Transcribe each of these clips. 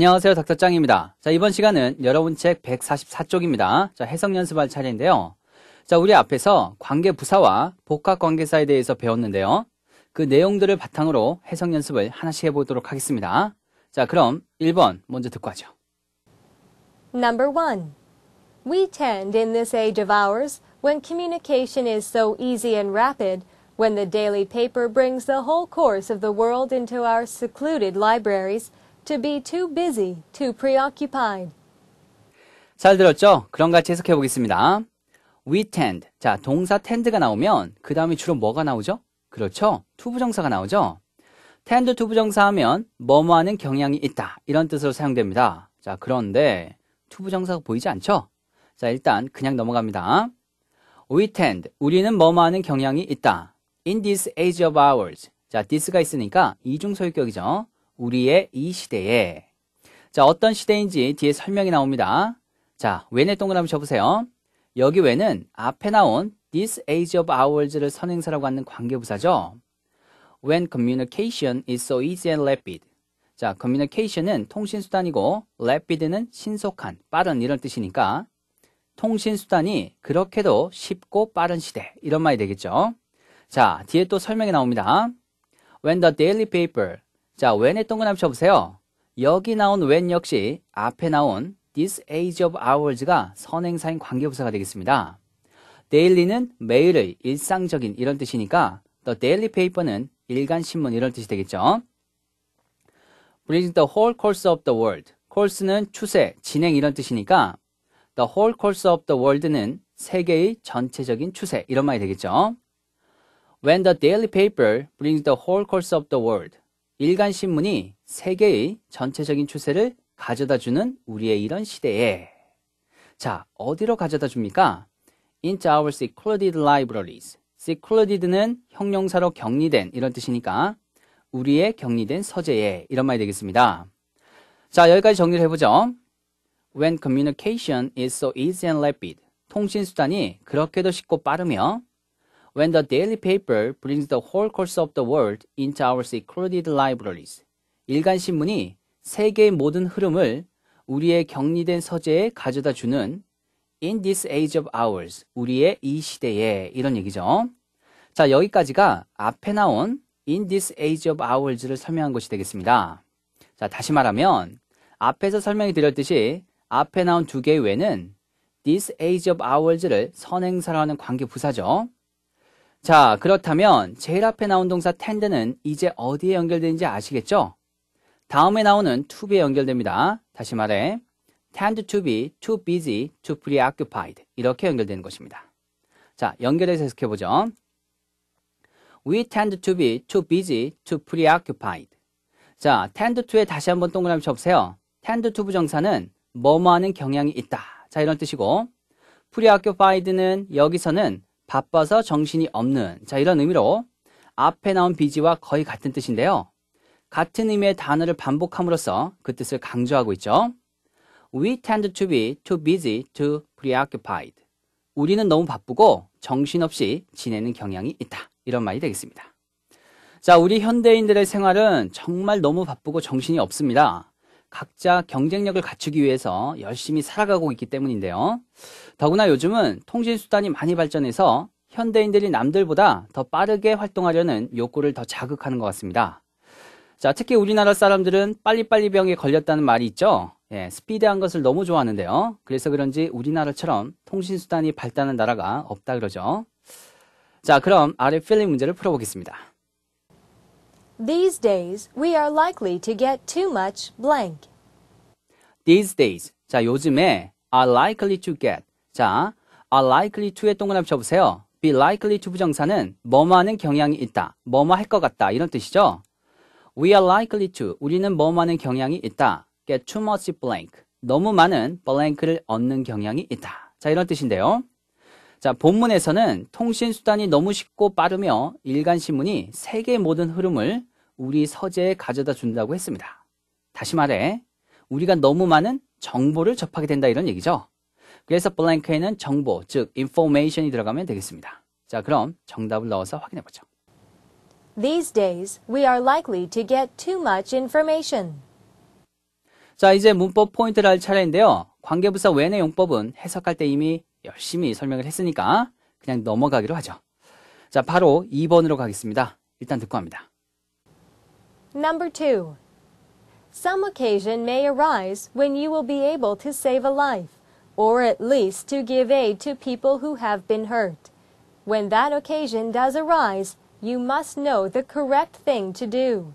안녕하세요. 닥터짱입니다. 자, 이번 시간은 여러분 책 144쪽입니다. 자, 해석 연습할 차례인데요. 자, 우리 앞에서 관계 부사와 복합 관계사에 대해서 배웠는데요. 그 내용들을 바탕으로 해석 연습을 하나씩 해보도록 하겠습니다. 자, 그럼 1번 먼저 듣고 하죠. Number 1. We tend in this age of ours when communication is so easy and rapid when the daily paper brings the whole course of the world into our secluded libraries To be too busy, too preoccupied. 잘 들었죠? 그런 같이 해석해 보겠습니다. We tend. 자, 동사 tend가 나오면 그 다음에 주로 뭐가 나오죠? 그렇죠. 투부정사가 나오죠. tend 투부정사 하면 뭐뭐 하는 경향이 있다. 이런 뜻으로 사용됩니다. 자, 그런데 투부정사가 보이지 않죠? 자, 일단 그냥 넘어갑니다. We tend. 우리는 뭐뭐 하는 경향이 있다. In this age of ours. 자, this가 있으니까 이중소유격이죠. 우리의 이 시대에 자 어떤 시대인지 뒤에 설명이 나옵니다. 자 웬의 동그라미 쳐보세요. 여기 웬은 앞에 나온 this age of ours를 선행사라고 하는 관계부사죠. When communication is so easy and rapid. 자, communication은 통신수단이고 rapid는 신속한, 빠른 이런 뜻이니까 통신수단이 그렇게도 쉽고 빠른 시대 이런 말이 되겠죠. 자, 뒤에 또 설명이 나옵니다. When the daily paper, 자, when의 동그라미 쳐보세요. 여기 나온 when 역시 앞에 나온 this age of hours가 선행사인 관계부사가 되겠습니다. daily는 매일의 일상적인 이런 뜻이니까 the daily paper는 일간 신문 이런 뜻이 되겠죠. b r i d g i n g the whole course of the world. course는 추세, 진행 이런 뜻이니까 the whole course of the world는 세계의 전체적인 추세 이런 말이 되겠죠. When the daily paper brings the whole course of the world. 일간 신문이 세계의 전체적인 추세를 가져다 주는 우리의 이런 시대에 자, 어디로 가져다 줍니까? into our secluded libraries. secluded는 형용사로 격리된 이런 뜻이니까 우리의 격리된 서재에 이런 말이 되겠습니다. 자, 여기까지 정리를 해보죠. When communication is so easy and rapid. 통신수단이 그렇게도 쉽고 빠르며 when the daily paper brings the whole course of the world into our secluded libraries. 일간 신문이 세계의 모든 흐름을 우리의 격리된 서재에 가져다 주는 in this age of ours, 우리의 이 시대에 이런 얘기죠. 자, 여기까지가 앞에 나온 in this age of ours를 설명한 것이 되겠습니다. 자, 다시 말하면 앞에서 설명이 드렸듯이 앞에 나온 두 개 외에는 this age of ours를 선행사라는 관계 부사죠. 자, 그렇다면 제일 앞에 나온 동사 tend는 이제 어디에 연결되는지 아시겠죠? 다음에 나오는 to be에 연결됩니다. 다시 말해 tend to be, too busy, too preoccupied 이렇게 연결되는 것입니다. 자, 연결해서 해석해보죠. We tend to be too busy, too preoccupied. 자, tend to에 다시 한번 동그라미 쳐보세요. tend to 부정사는 뭐뭐하는 경향이 있다. 자, 이런 뜻이고 preoccupied는 여기서는 바빠서 정신이 없는 자 이런 의미로 앞에 나온 비지와 거의 같은 뜻인데요. 같은 의미의 단어를 반복함으로써 그 뜻을 강조하고 있죠. We tend to be too busy to preoccupied. 우리는 너무 바쁘고 정신없이 지내는 경향이 있다. 이런 말이 되겠습니다. 자, 우리 현대인들의 생활은 정말 너무 바쁘고 정신이 없습니다. 각자 경쟁력을 갖추기 위해서 열심히 살아가고 있기 때문인데요. 더구나 요즘은 통신수단이 많이 발전해서 현대인들이 남들보다 더 빠르게 활동하려는 욕구를 더 자극하는 것 같습니다. 자, 특히 우리나라 사람들은 빨리빨리 병에 걸렸다는 말이 있죠. 예, 스피드한 것을 너무 좋아하는데요. 그래서 그런지 우리나라처럼 통신수단이 발달한 나라가 없다 그러죠. 자, 그럼 아래 필링 문제를 풀어보겠습니다. These days, we are likely to get too much blank. These days. 자, 요즘에 are likely to get. 자, are likely to에 동그라미 쳐보세요. be likely to 부정사는 뭐뭐 하는 경향이 있다. 뭐뭐 할 것 같다. 이런 뜻이죠. We are likely to. 우리는 뭐뭐 하는 경향이 있다. get too much blank. 너무 많은 blank를 얻는 경향이 있다. 자, 이런 뜻인데요. 자, 본문에서는 통신수단이 너무 쉽고 빠르며 일간신문이 세계 모든 흐름을 우리 서재에 가져다 준다고 했습니다. 다시 말해 우리가 너무 많은 정보를 접하게 된다 이런 얘기죠. 그래서 블랭크에는 정보, 즉 information이 들어가면 되겠습니다. 자, 그럼 정답을 넣어서 확인해 보죠. These days we are likely to get too much information. 자, 이제 문법 포인트를 할 차례인데요. 관계부사 외 h 의 용법은 해석할 때 이미 열심히 설명을 했으니까 그냥 넘어가기로 하죠. 자, 바로 2번으로 가겠습니다. 일단 듣고 합니다. Number two, some occasion may arise when you will be able to save a life, or at least to give aid to people who have been hurt. When that occasion does arise, you must know the correct thing to do.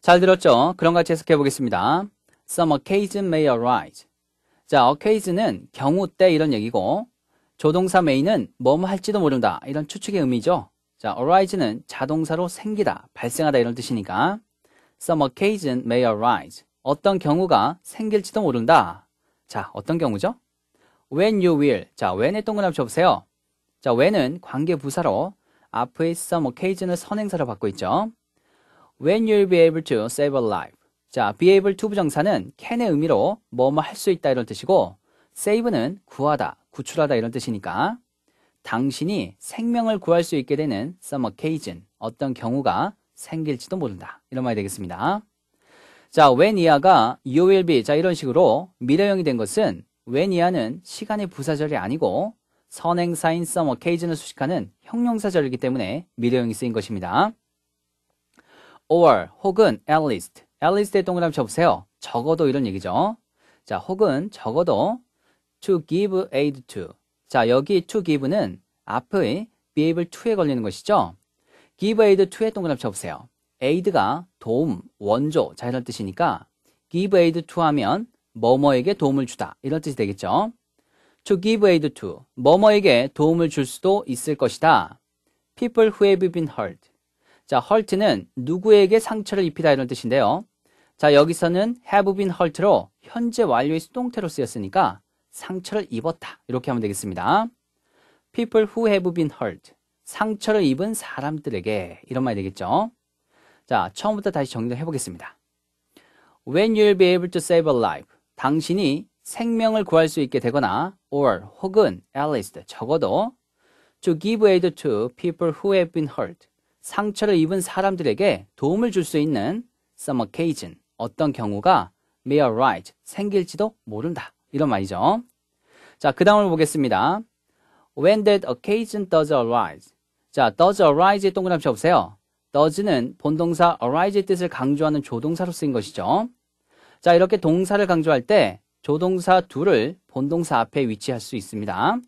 잘 들었죠? 그럼 같이 해석해 보겠습니다. Some occasion may arise. 자, occasion은 경우 때 이런 얘기고, 조동사 may는 뭐뭐 할지도 모른다. 이런 추측의 의미죠. 자, arise는 자동사로 생기다, 발생하다 이런 뜻이니까 some occasion may arise. 어떤 경우가 생길지도 모른다. 자, 어떤 경우죠? when you will. 자, when에 동그라미 쳐보세요. 자, when은 관계 부사로 앞의 some occasion을 선행사로 받고 있죠. when you'll be able to save a life. 자, be able to 부정사는 can의 의미로 뭐뭐 할 수 있다 이런 뜻이고 save는 구하다, 구출하다 이런 뜻이니까 당신이 생명을 구할 수 있게 되는 some occasion, 어떤 경우가 생길지도 모른다. 이런 말이 되겠습니다. 자, when 이하가 you will be, 자, 이런 식으로 미래형이 된 것은 when 이하는 시간의 부사절이 아니고 선행사인 some occasion을 수식하는 형용사절이기 때문에 미래형이 쓰인 것입니다. or 혹은 at least, at least의 동그라미 쳐보세요. 적어도 이런 얘기죠. 자, 혹은 적어도 to give aid to, 자, 여기 to give는 앞의 be able to에 걸리는 것이죠. give aid to에 동그라미 쳐보세요. aid가 도움, 원조, 자, 이런 뜻이니까 give aid to 하면 뭐뭐에게 도움을 주다. 이런 뜻이 되겠죠. to give aid to, 뭐뭐에게 도움을 줄 수도 있을 것이다. people who have been hurt. 자, hurt는 누구에게 상처를 입히다 이런 뜻인데요. 자, 여기서는 have been hurt로 현재 완료의 수동태로 쓰였으니까 상처를 입었다. 이렇게 하면 되겠습니다. People who have been hurt. 상처를 입은 사람들에게 이런 말이 되겠죠. 자, 처음부터 다시 정리를 해보겠습니다. When you'll be able to save a life. 당신이 생명을 구할 수 있게 되거나 or 혹은 at least 적어도 to give aid to people who have been hurt. 상처를 입은 사람들에게 도움을 줄 수 있는 some occasion, 어떤 경우가 may arise, 생길지도 모른다. 이런 말이죠. 자, 그 다음을 보겠습니다. When that occasion does arise. 자, does arise의 동그라미 쳐보세요. does는 본동사 arise의 뜻을 강조하는 조동사로 쓰인 것이죠. 자, 이렇게 동사를 강조할 때 조동사 둘을 본동사 앞에 위치할 수 있습니다.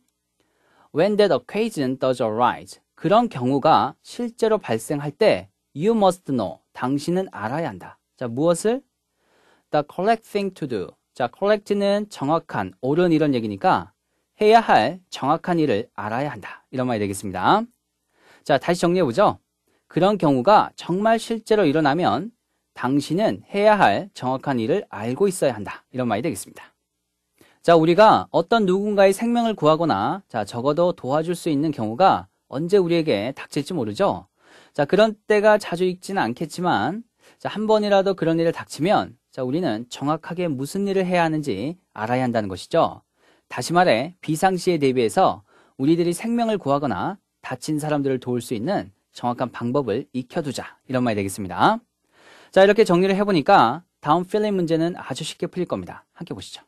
When that occasion does arise. 그런 경우가 실제로 발생할 때 you must know. 당신은 알아야 한다. 자, 무엇을? The correct thing to do. 자, collect는 정확한, 옳은 이런 얘기니까 해야 할 정확한 일을 알아야 한다. 이런 말이 되겠습니다. 자, 다시 정리해보죠. 그런 경우가 정말 실제로 일어나면 당신은 해야 할 정확한 일을 알고 있어야 한다. 이런 말이 되겠습니다. 자, 우리가 어떤 누군가의 생명을 구하거나, 자, 적어도 도와줄 수 있는 경우가 언제 우리에게 닥칠지 모르죠? 자, 그런 때가 자주 있지는 않겠지만, 자, 한 번이라도 그런 일을 닥치면 자, 우리는 정확하게 무슨 일을 해야 하는지 알아야 한다는 것이죠. 다시 말해 비상시에 대비해서 우리들이 생명을 구하거나 다친 사람들을 도울 수 있는 정확한 방법을 익혀두자 이런 말이 되겠습니다. 자 이렇게 정리를 해보니까 다음 필링 문제는 아주 쉽게 풀릴 겁니다. 함께 보시죠.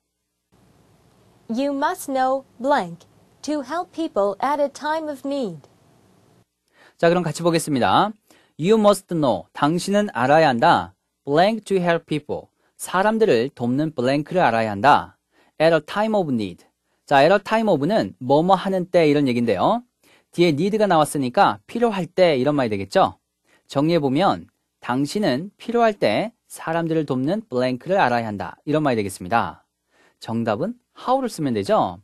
You must know blank to help people at a time of need. 자 그럼 같이 보겠습니다. You must know 당신은 알아야 한다. blank to help people 사람들을 돕는 블랭크를 알아야 한다. at a time of need. 자, at a time of는 뭐뭐 하는 때 이런 얘기인데요. 뒤에 need가 나왔으니까 필요할 때 이런 말이 되겠죠. 정리해보면 당신은 필요할 때 사람들을 돕는 블랭크를 알아야 한다. 이런 말이 되겠습니다. 정답은 how를 쓰면 되죠.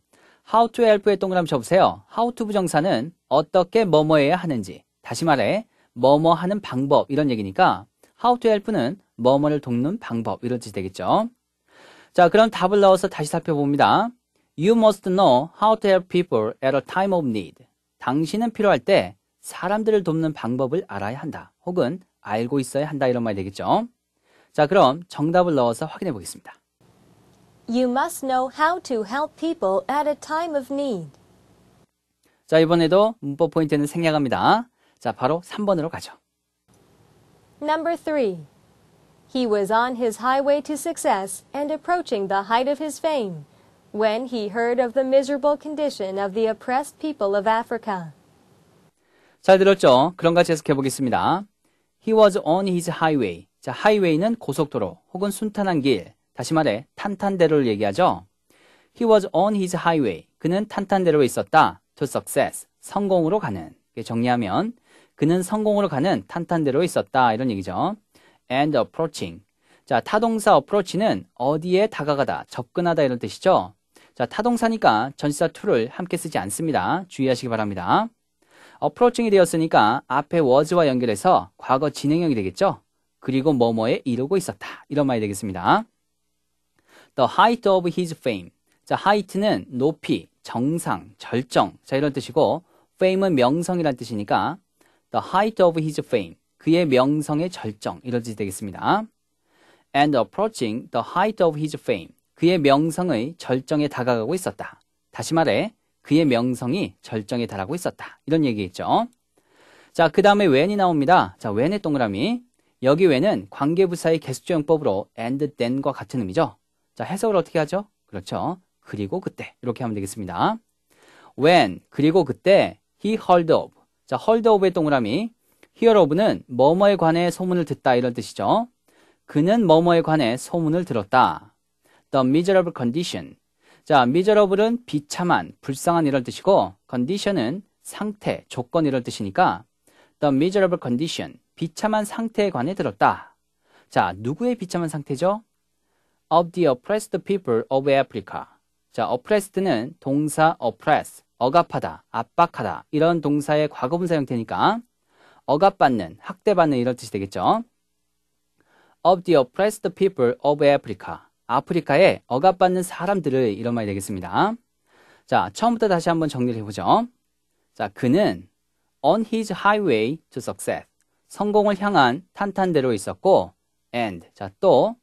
how to help의 동그라미 쳐보세요. how to 부정사는 어떻게 뭐뭐 해야 하는지. 다시 말해, 뭐뭐 하는 방법 이런 얘기니까 how to help는 뭐뭐를 돕는 방법 이런 뜻이 되겠죠. 자, 그럼 답을 넣어서 다시 살펴봅니다. You must know how to help people at a time of need. 당신은 필요할 때 사람들을 돕는 방법을 알아야 한다. 혹은 알고 있어야 한다 이런 말이 되겠죠. 자, 그럼 정답을 넣어서 확인해 보겠습니다. You must know how to help people at a time of need. 자, 이번에도 문법 포인트는 생략합니다. 자, 바로 3번으로 가죠. Number 3. He was on his highway to success and approaching the height of his fame when he heard of the miserable condition of the oppressed people of Africa. 잘 들었죠? 그런가 같이 보겠습니다. He was on his highway. 자, highway는 고속도로 혹은 순탄한 길. 다시 말해 탄탄대로를 얘기하죠. He was on his highway. 그는 탄탄대로에 있었다. To success. 성공으로 가는. 정리하면 그는 성공으로 가는 탄탄대로에 있었다. 이런 얘기죠. and approaching. 자, 타동사 approach는 어디에 다가가다, 접근하다 이런 뜻이죠. 자, 타동사니까 전시사 to를 함께 쓰지 않습니다. 주의하시기 바랍니다. approaching이 되었으니까 앞에 was와 연결해서 과거 진행형이 되겠죠. 그리고 뭐뭐에 이르고 있었다. 이런 말이 되겠습니다. The height of his fame. 자, height는 높이, 정상, 절정. 자, 이런 뜻이고 fame은 명성이란 뜻이니까 the height of his fame. 그의 명성의 절정 이런 뜻이 되겠습니다. And approaching the height of his fame. 그의 명성의 절정에 다가가고 있었다. 다시 말해 그의 명성이 절정에 달하고 있었다. 이런 얘기겠죠. 자, 그 다음에 when이 나옵니다. 자, when의 동그라미. 여기 when은 관계부사의 개수조용법으로 and then과 같은 의미죠. 자, 해석을 어떻게 하죠? 그렇죠. 그리고 그때. 이렇게 하면 되겠습니다. when, 그리고 그때, he h e a d of. 자, h e a d of의 동그라미. hear of는 뭐뭐에 관해 소문을 듣다 이런 뜻이죠. 그는 뭐뭐에 관해 소문을 들었다. The miserable condition. 자, miserable은 비참한, 불쌍한 이런 뜻이고 condition은 상태, 조건 이런 뜻이니까 the miserable condition, 비참한 상태에 관해 들었다. 자, 누구의 비참한 상태죠? of the oppressed people of Africa. 자, oppressed는 동사 oppress, 억압하다, 압박하다 이런 동사의 과거분사 형태니까 억압받는, 학대받는 이런 뜻이 되겠죠. of the oppressed people of Africa. 아프리카의 억압받는 사람들을 이런 말이 되겠습니다. 자, 처음부터 다시 한번 정리를 해보죠. 자, 그는 on his highway to success. 성공을 향한 탄탄대로 있었고, and, 자, 또,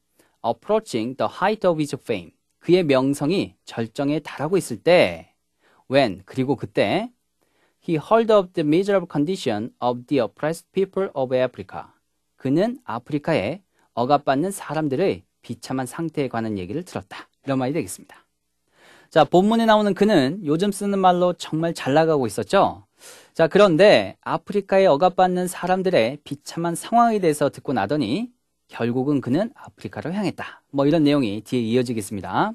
approaching the height of his fame. 그의 명성이 절정에 달하고 있을 때, when, 그리고 그때, He heard of the miserable condition of the oppressed people of Africa. 그는 아프리카의 억압받는 사람들의 비참한 상태에 관한 얘기를 들었다. 이런 말이 되겠습니다. 자, 본문에 나오는 그는 요즘 쓰는 말로 정말 잘 나가고 있었죠? 자, 그런데 아프리카의 억압받는 사람들의 비참한 상황에 대해서 듣고 나더니 결국은 그는 아프리카로 향했다. 뭐 이런 내용이 뒤에 이어지겠습니다.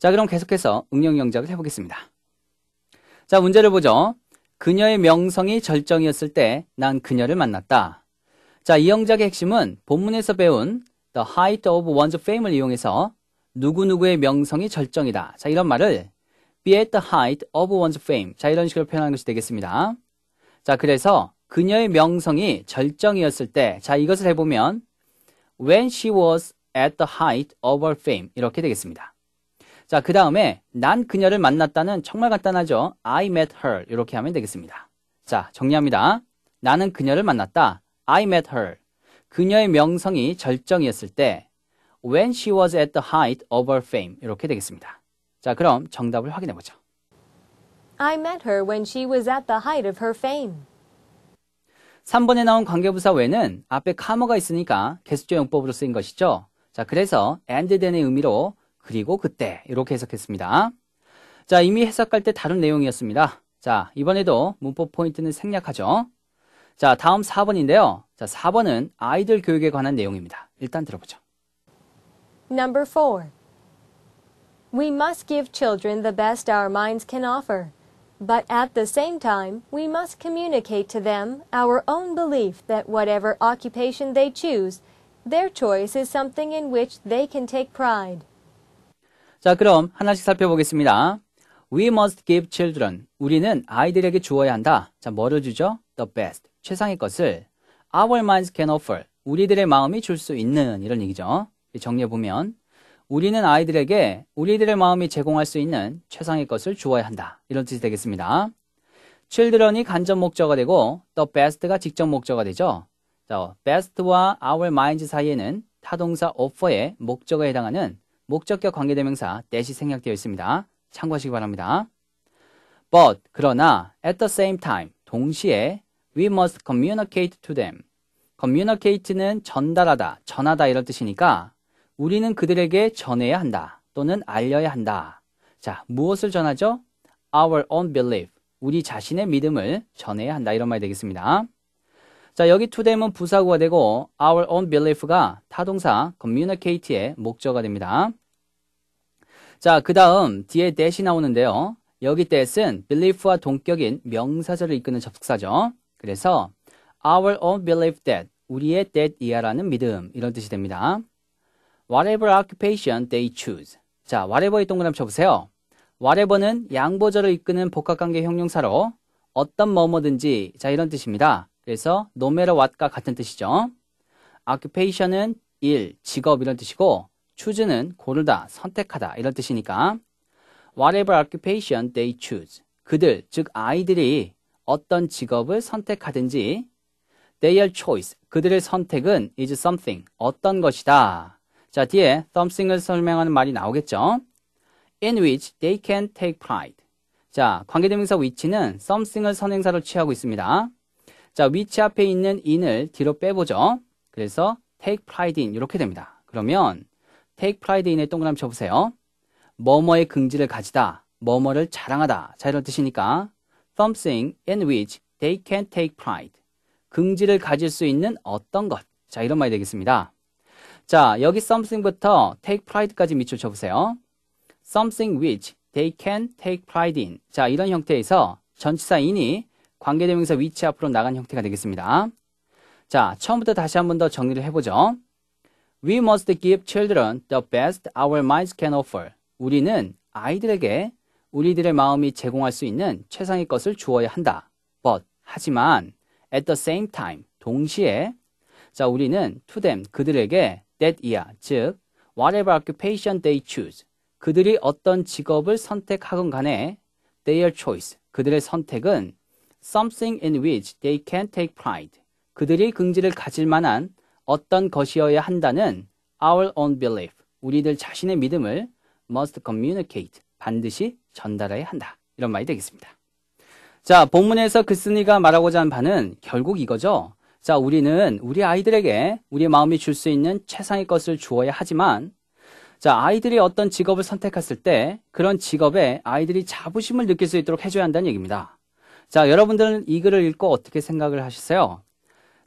자, 그럼 계속해서 응용 영작을 해보겠습니다. 자, 문제를 보죠. 그녀의 명성이 절정이었을 때 난 그녀를 만났다. 자, 이 영작의 핵심은 본문에서 배운 The height of one's fame을 이용해서 누구누구의 명성이 절정이다. 자, 이런 말을 be at the height of one's fame. 자, 이런 식으로 표현하는 것이 되겠습니다. 자, 그래서 그녀의 명성이 절정이었을 때, 자, 이것을 해보면 when she was at the height of her fame. 이렇게 되겠습니다. 자, 그 다음에 난 그녀를 만났다는 정말 간단하죠. I met her 이렇게 하면 되겠습니다. 자, 정리합니다. 나는 그녀를 만났다. I met her. 그녀의 명성이 절정이었을 때 when she was at the height of her fame 이렇게 되겠습니다. 자, 그럼 정답을 확인해 보죠. I met her when she was at the height of her fame. 3번에 나온 관계부사 외는 에 앞에 카머가 있으니까 개수조 용법으로 쓰인 것이죠. 자, 그래서 and then의 의미로 그리고 그때 이렇게 해석했습니다. 자 이미 해석할 때 다른 내용이었습니다. 자 이번에도 문법 포인트는 생략하죠. 자 다음 4번인데요. 자 4번은 아이들 교육에 관한 내용입니다. 일단 들어보죠. Number 4. We must give children the best our minds can offer. But at the same time, we must communicate to them our own belief that whatever occupation they choose, their choice is something in which they can take pride. 자, 그럼 하나씩 살펴보겠습니다. We must give children. 우리는 아이들에게 주어야 한다. 자, 뭐를 주죠? The best. 최상의 것을. Our minds can offer. 우리들의 마음이 줄 수 있는 이런 얘기죠. 정리해보면 우리는 아이들에게 우리들의 마음이 제공할 수 있는 최상의 것을 주어야 한다. 이런 뜻이 되겠습니다. children이 간접 목적어 되고 the best가 직접 목적어 되죠. 자, best와 our minds 사이에는 타동사 offer의 목적어에 해당하는 목적격 관계대명사 대시 생략되어 있습니다. 참고하시기 바랍니다. But 그러나 at the same time 동시에 we must communicate to them. communicate는 전달하다, 전하다 이런 뜻이니까 우리는 그들에게 전해야 한다 또는 알려야 한다. 자, 무엇을 전하죠? our own belief. 우리 자신의 믿음을 전해야 한다 이런 말이 되겠습니다. 자, 여기 to댐은 부사구가 되고 our own belief가 타동사 communicate의 목적어가 됩니다. 자, 그 다음 뒤에 that이 나오는데요. 여기 t 신 belief와 동격인 명사절을 이끄는 접속사죠. 그래서 our own belief that 우리의 that 이하라는 믿음 이런 뜻이 됩니다. whatever occupation they choose. 자, whatever의 동그라미 쳐보세요. whatever는 양보절을 이끄는 복합관계 형용사로 어떤 뭐뭐든지 자 이런 뜻입니다. 그래서 no matter what과 같은 뜻이죠. occupation은 일, 직업 이런 뜻이고 choose는 고르다, 선택하다 이런 뜻이니까 whatever occupation they choose 그들 즉 아이들이 어떤 직업을 선택하든지 their choice 그들의 선택은 is something 어떤 것이다. 자 뒤에 something을 설명하는 말이 나오겠죠. in which they can take pride. 자 관계대명사 위치는 something을 선행사로 취하고 있습니다. 자, 위치 앞에 있는 in을 뒤로 빼보죠. 그래서 take pride in 이렇게 됩니다. 그러면 take pride in에 동그라미 쳐보세요. 뭐뭐의 긍지를 가지다, 뭐뭐를 자랑하다. 자, 이런 뜻이니까 something in which they can take pride. 긍지를 가질 수 있는 어떤 것. 자, 이런 말이 되겠습니다. 자, 여기 something부터 take pride까지 밑줄 쳐보세요. something which they can take pride in. 자, 이런 형태에서 전치사 in이 관계대명사 위치 앞으로 나간 형태가 되겠습니다. 자, 처음부터 다시 한번 더 정리를 해보죠. We must give children the best our minds can offer. 우리는 아이들에게 우리들의 마음이 제공할 수 있는 최상의 것을 주어야 한다. But, 하지만, at the same time, 동시에, 자, 우리는 to them, 그들에게 that year, 즉, whatever occupation they choose, 그들이 어떤 직업을 선택하건 간에 their choice, 그들의 선택은 something in which they can take pride. 그들이 긍지를 가질 만한 어떤 것이어야 한다는 our own belief. 우리들 자신의 믿음을 must communicate. 반드시 전달해야 한다. 이런 말이 되겠습니다. 자, 본문에서 글쓴이가 말하고자 한 바는 결국 이거죠. 자, 우리는 우리 아이들에게 우리의 마음이 줄 수 있는 최상의 것을 주어야 하지만, 자, 아이들이 어떤 직업을 선택했을 때 그런 직업에 아이들이 자부심을 느낄 수 있도록 해줘야 한다는 얘기입니다. 자, 여러분들은 이 글을 읽고 어떻게 생각을 하셨어요?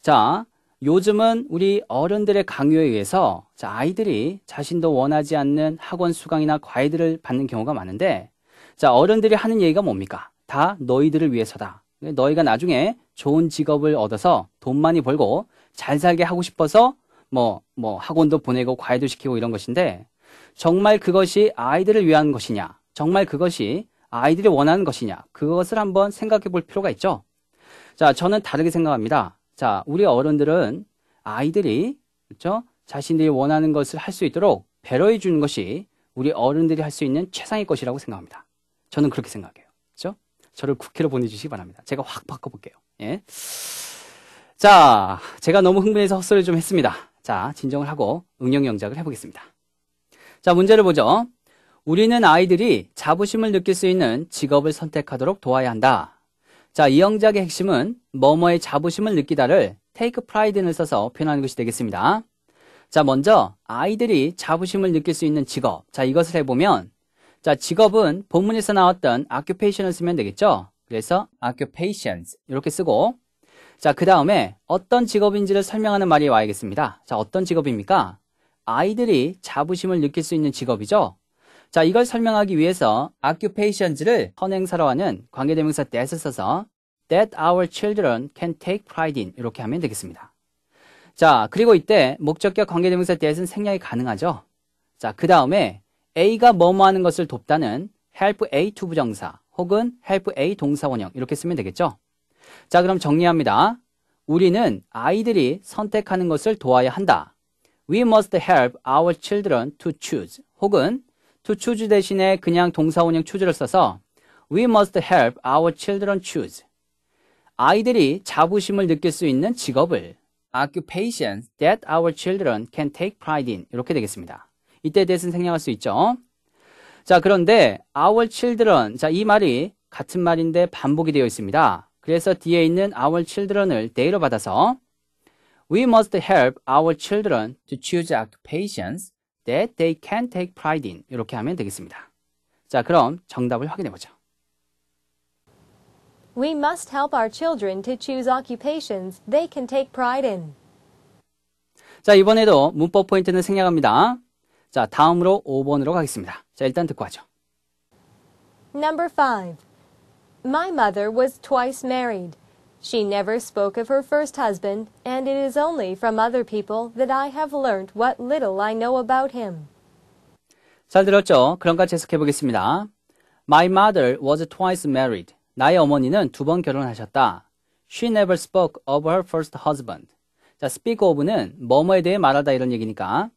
자, 요즘은 우리 어른들의 강요에 의해서 자, 아이들이 자신도 원하지 않는 학원 수강이나 과외들을 받는 경우가 많은데 자, 어른들이 하는 얘기가 뭡니까? 다 너희들을 위해서다. 그러니까 너희가 나중에 좋은 직업을 얻어서 돈 많이 벌고 잘 살게 하고 싶어서 뭐, 뭐 학원도 보내고 과외도 시키고 이런 것인데 정말 그것이 아이들을 위한 것이냐? 정말 그것이 아이들이 원하는 것이냐 그것을 한번 생각해 볼 필요가 있죠. 자, 저는 다르게 생각합니다. 자, 우리 어른들은 아이들이 그렇죠? 자신들이 원하는 것을 할 수 있도록 배려해 주는 것이 우리 어른들이 할 수 있는 최상의 것이라고 생각합니다. 저는 그렇게 생각해요. 그렇죠? 저를 국회로 보내주시기 바랍니다. 제가 확 바꿔볼게요. 예. 자, 제가 너무 흥분해서 헛소리를 좀 했습니다. 자, 진정을 하고 응용 영작을 해보겠습니다. 자, 문제를 보죠. 우리는 아이들이 자부심을 느낄 수 있는 직업을 선택하도록 도와야 한다. 자, 이 영작의 핵심은 뭐뭐의 자부심을 느끼다를 take pride를 써서 표현하는 것이 되겠습니다. 자, 먼저 아이들이 자부심을 느낄 수 있는 직업. 자, 이것을 해보면 자, 직업은 본문에서 나왔던 occupation을 쓰면 되겠죠? 그래서 occupations 이렇게 쓰고 자, 그 다음에 어떤 직업인지를 설명하는 말이 와야겠습니다. 자, 어떤 직업입니까? 아이들이 자부심을 느낄 수 있는 직업이죠? 자, 이걸 설명하기 위해서 occupations를 선행사로 하는 관계대명사 that을 써서 that our children can take pride in 이렇게 하면 되겠습니다. 자, 그리고 이때 목적격 관계대명사 that은 생략이 가능하죠. 자, 그 다음에 A가 뭐뭐 하는 것을 돕다는 help A to 부정사 혹은 help A 동사원형 이렇게 쓰면 되겠죠. 자, 그럼 정리합니다. 우리는 아이들이 선택하는 것을 도와야 한다. We must help our children to choose 혹은 to choose 대신에 그냥 동사원형 choose를 써서 we must help our children choose. 아이들이 자부심을 느낄 수 있는 직업을 occupations that our children can take pride in 이렇게 되겠습니다. 이때 대신 생략할 수 있죠. 자, 그런데 our children 자, 이 말이 같은 말인데 반복이 되어 있습니다. 그래서 뒤에 있는 our children을 대로 받아서 we must help our children to choose occupations that they can take pride in 이렇게 하면 되겠습니다. 자, 그럼 정답을 확인해 보죠. We must help our children to choose occupations they can take pride in. 자, 이번에도 문법 포인트는 생략합니다. 자, 다음으로 5번으로 가겠습니다. 자, 일단 듣고 하죠. Number 5. My mother was twice married. She never spoke of her first husband, and it is only from other people that I have learned what little I know about him. 잘 들었죠? 그럼 같이 해석해 보겠습니다. My mother was twice married. 나의 어머니는 두 번 결혼하셨다. She never spoke of her first husband. 자, speak of는 뭐뭐에 대해 말하다 이런 얘기니까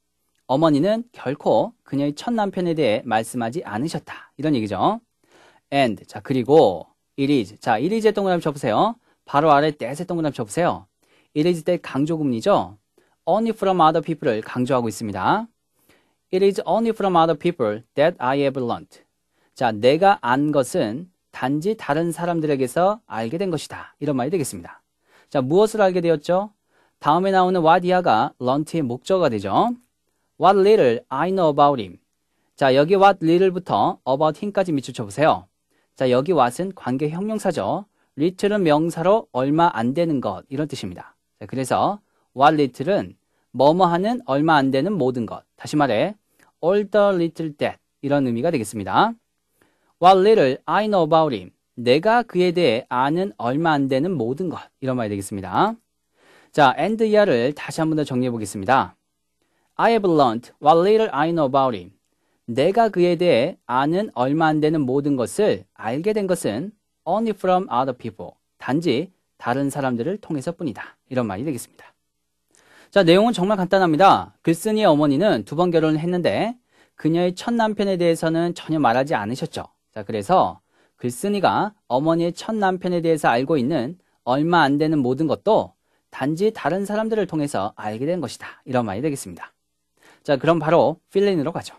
어머니는 결코 그녀의 첫 남편에 대해 말씀하지 않으셨다. 이런 얘기죠. And 자, 그리고 it is. 자, it is의 동그라미 쳐보세요. 바로 아래 대세 동그라미 쳐보세요. It is that 강조금리죠. Only from other people을 강조하고 있습니다. It is only from other people that I have learned. 자, 내가 안 것은 단지 다른 사람들에게서 알게 된 것이다. 이런 말이 되겠습니다. 자, 무엇을 알게 되었죠? 다음에 나오는 what이야가 learned의 목적어가 되죠. What little I know about him. 자, 여기 what little부터 about him까지 밑줄 쳐보세요. 자, 여기 what은 관계 형용사죠. little은 명사로 얼마 안 되는 것 이런 뜻입니다. 자, 그래서 what little은 뭐뭐하는 얼마 안 되는 모든 것. 다시 말해 all the little that 이런 의미가 되겠습니다. What little I know about him. 내가 그에 대해 아는 얼마 안 되는 모든 것. 이런 말이 되겠습니다. 자, and yer를 a 다시 한 번 더 정리해 보겠습니다. I have learned what little I know about him. 내가 그에 대해 아는 얼마 안 되는 모든 것을 알게 된 것은 only from other people. 단지 다른 사람들을 통해서 뿐이다. 이런 말이 되겠습니다. 자, 내용은 정말 간단합니다. 글쓴이의 어머니는 두 번 결혼을 했는데 그녀의 첫 남편에 대해서는 전혀 말하지 않으셨죠. 자, 그래서 글쓴이가 어머니의 첫 남편에 대해서 알고 있는 얼마 안 되는 모든 것도 단지 다른 사람들을 통해서 알게 된 것이다. 이런 말이 되겠습니다. 자, 그럼 바로 필린으로 가죠.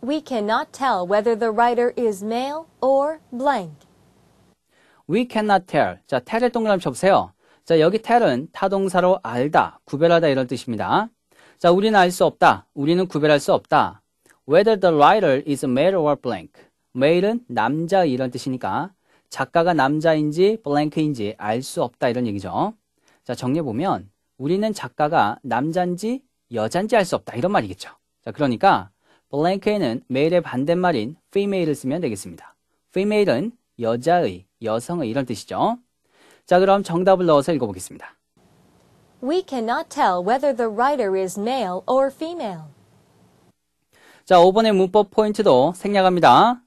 We cannot tell whether the writer is male or blank. We cannot tell. 자, t e l l 의 동그라미 접으세요 자, 여기 tell은 타동사로 알다, 구별하다 이런 뜻입니다. 자, 우리는 알 수 없다. 우리는 구별할 수 없다. Whether the writer is male or blank. male은 남자 이런 뜻이니까 작가가 남자인지 blank인지 알 수 없다 이런 얘기죠. 자, 정리해보면 우리는 작가가 남잔지 여잔지 알 수 없다 이런 말이겠죠. 자, 그러니까 blank에는 male의 반대말인 female을 쓰면 되겠습니다. female은 여자의, 여성의 이런 뜻이죠. 자, 그럼 정답을 넣어서 읽어보겠습니다. We cannot tell whether the writer is male or female. 자, 5번의 문법 포인트도 생략합니다.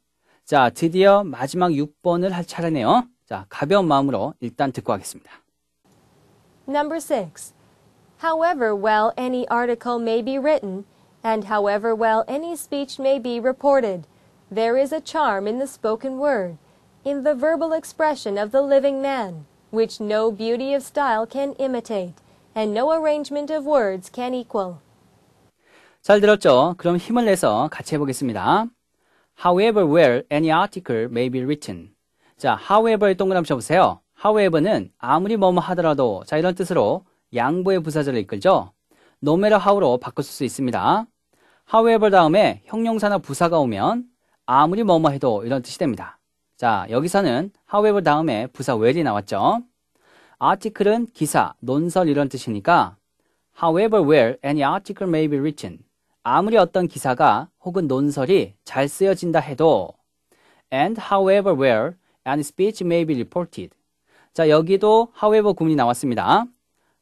자, 드디어 마지막 6번을 할 차례네요. 자, 가벼운 마음으로 일단 듣고 하겠습니다. Number 6. However well any article may be written, and however well any speech may be reported, there is a charm in the spoken word, in the verbal expression of the living man, which no beauty of style can imitate, and no arrangement of words can equal. 잘 들었죠? 그럼 힘을 내서 같이 해보겠습니다. However well any article may be written. 자, however 동그라미 쳐보세요. however는 아무리 뭐뭐 하더라도 자 이런 뜻으로 양보의 부사절을 이끌죠. no matter how로 바꿀 수 있습니다. however 다음에 형용사나 부사가 오면 아무리 뭐뭐 해도 이런 뜻이 됩니다. 자, 여기서는 however 다음에 부사 well이 나왔죠. article은 기사, 논설 이런 뜻이니까 however well any article may be written 아무리 어떤 기사가 혹은 논설이 잘 쓰여진다 해도 and however well any speech may be reported 자, 여기도 however 구문이 나왔습니다.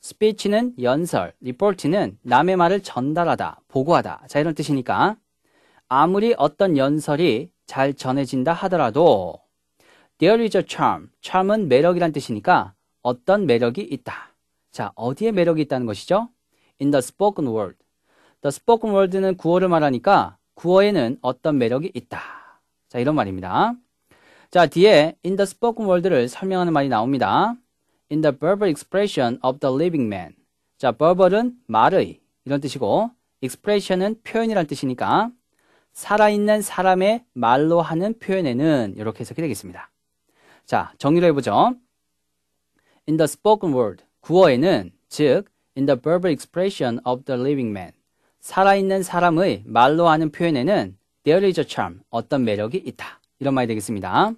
스피치는 연설, 리포트는 남의 말을 전달하다, 보고하다. 자, 이런 뜻이니까 아무리 어떤 연설이 잘 전해진다 하더라도 there is a charm. charm은 매력이란 뜻이니까 어떤 매력이 있다. 자, 어디에 매력이 있다는 것이죠? in the spoken word. the spoken word는 구어를 말하니까 구어에는 어떤 매력이 있다. 자, 이런 말입니다. 자, 뒤에 in the spoken word를 설명하는 말이 나옵니다. in the verbal expression of the living man. 자, verbal은 말의 이런 뜻이고 expression은 표현이란 뜻이니까 살아있는 사람의 말로 하는 표현에는 이렇게 해석이 되겠습니다. 자, 정리를 해보죠. In the spoken word, 구어에는 즉 in the verbal expression of the living man, 살아있는 사람의 말로 하는 표현에는 there is a charm, 어떤 매력이 있다. 이런 말이 되겠습니다.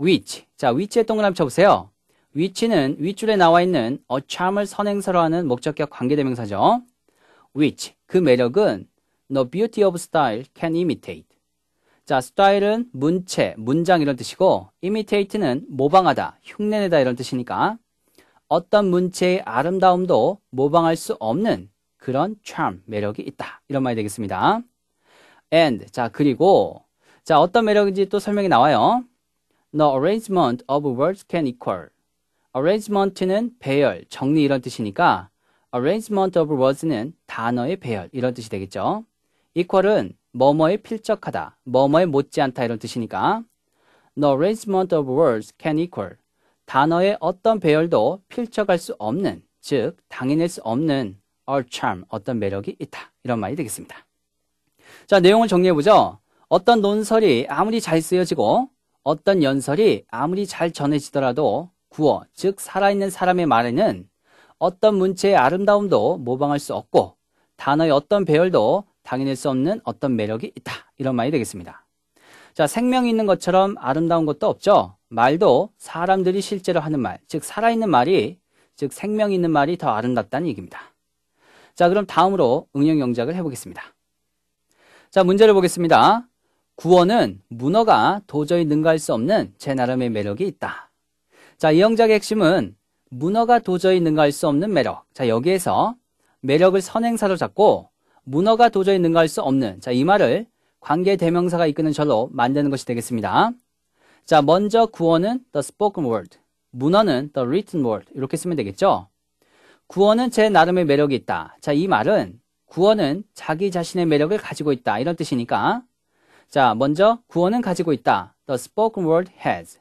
which, 자, which의 동그라미 쳐보세요. 위치는 윗줄에 나와 있는 어 c 을 선행사로 하는 목적격 관계대명사죠. which 그 매력은 the beauty of style can imitate. 자, style은 문체, 문장 이런 뜻이고 imitate는 모방하다, 흉내내다 이런 뜻이니까 어떤 문체의 아름다움도 모방할 수 없는 그런 charm 매력이 있다. 이런 말이 되겠습니다. and 자, 그리고 자, 어떤 매력인지 또 설명이 나와요. The arrangement of words can equal arrangement는 배열, 정리 이런 뜻이니까 arrangement of words는 단어의 배열 이런 뜻이 되겠죠. equal은 뭐뭐에 필적하다, 뭐뭐에 못지않다 이런 뜻이니까 the arrangement of words can equal 단어의 어떤 배열도 필적할 수 없는, 즉 당해낼 수 없는 a charm, 어떤 매력이 있다. 이런 말이 되겠습니다. 자, 내용을 정리해보죠. 어떤 논설이 아무리 잘 쓰여지고 어떤 연설이 아무리 잘 전해지더라도 구어, 즉 살아있는 사람의 말에는 어떤 문체의 아름다움도 모방할 수 없고 단어의 어떤 배열도 당해낼 수 없는 어떤 매력이 있다. 이런 말이 되겠습니다. 자, 생명이 있는 것처럼 아름다운 것도 없죠. 말도 사람들이 실제로 하는 말, 즉 살아있는 말이, 즉 생명 이 있는 말이 더 아름답다는 얘기입니다. 자, 그럼 다음으로 응용 영작을 해보겠습니다. 자, 문제를 보겠습니다. 구어는 문어가 도저히 능가할 수 없는 제 나름의 매력이 있다. 자, 이 영작의 핵심은 문어가 도저히 능가할 수 없는 매력. 자, 여기에서 매력을 선행사로 잡고 문어가 도저히 능가할 수 없는 자, 이 말을 관계 대명사가 이끄는 절로 만드는 것이 되겠습니다. 자, 먼저 구어는 the spoken word, 문어는 the written word 이렇게 쓰면 되겠죠. 구어는 제 나름의 매력이 있다. 자, 이 말은 구어는 자기 자신의 매력을 가지고 있다. 이런 뜻이니까. 자, 먼저 구어는 가지고 있다. The spoken word has.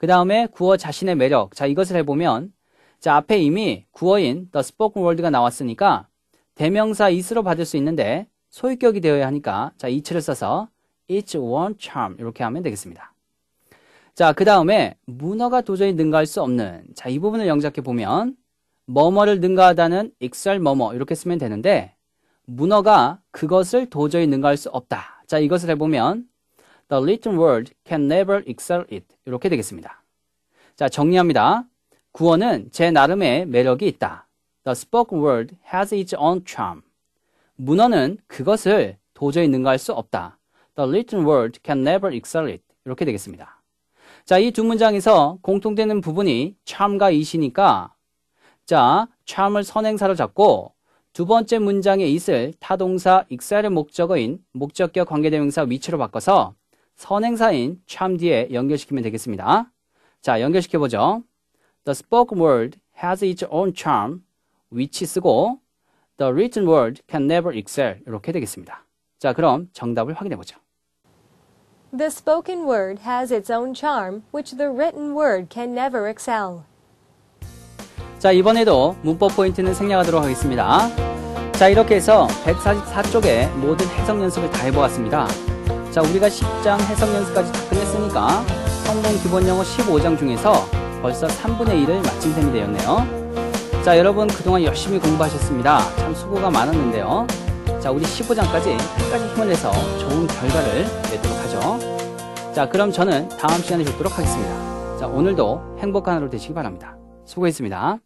그 다음에 구어 자신의 매력. 자, 이것을 해보면, 자, 앞에 이미 구어인 the spoken word가 나왔으니까, 대명사 is로 받을 수 있는데, 소유격이 되어야 하니까, 자, e a 를 써서, each one charm. 이렇게 하면 되겠습니다. 자, 그 다음에, 문어가 도저히 능가할 수 없는, 자, 이 부분을 영작해 보면, 머머를 능가하다는 익살 머머. 이렇게 쓰면 되는데, 문어가 그것을 도저히 능가할 수 없다. 자, 이것을 해보면, The written word can never excel it. 이렇게 되겠습니다. 자, 정리합니다. 구어는 제 나름의 매력이 있다. The spoken word has its own charm. 문어는 그것을 도저히 능가할 수 없다. The written word can never excel it. 이렇게 되겠습니다. 자, 이 두 문장에서 공통되는 부분이 charm과 이시니까 자, charm을 선행사로 잡고 두 번째 문장에 있을 타동사 익사의 목적어인 목적격 관계대명사 위치로 바꿔서 선행사인 참 뒤에 연결시키면 되겠습니다. 자, 연결시켜보죠. The spoken word has its own charm, which 쓰고 The written word can never excel 이렇게 되겠습니다. 자, 그럼 정답을 확인해보죠. The spoken word has its own charm, which the written word can never excel. 자, 이번에도 문법 포인트는 생략하도록 하겠습니다. 자, 이렇게 해서 144쪽의 모든 해석 연습을 다 해보았습니다. 자, 우리가 10장 해석 연습까지 다 끝냈으니까 성공 기본 영어 15장 중에서 벌써 3분의 1을 마친 셈이 되었네요. 자, 여러분 그동안 열심히 공부하셨습니다. 참 수고가 많았는데요. 자, 우리 15장까지 끝까지 힘을 내서 좋은 결과를 내도록 하죠. 자, 그럼 저는 다음 시간에 뵙도록 하겠습니다. 자, 오늘도 행복한 하루 되시기 바랍니다. 수고했습니다.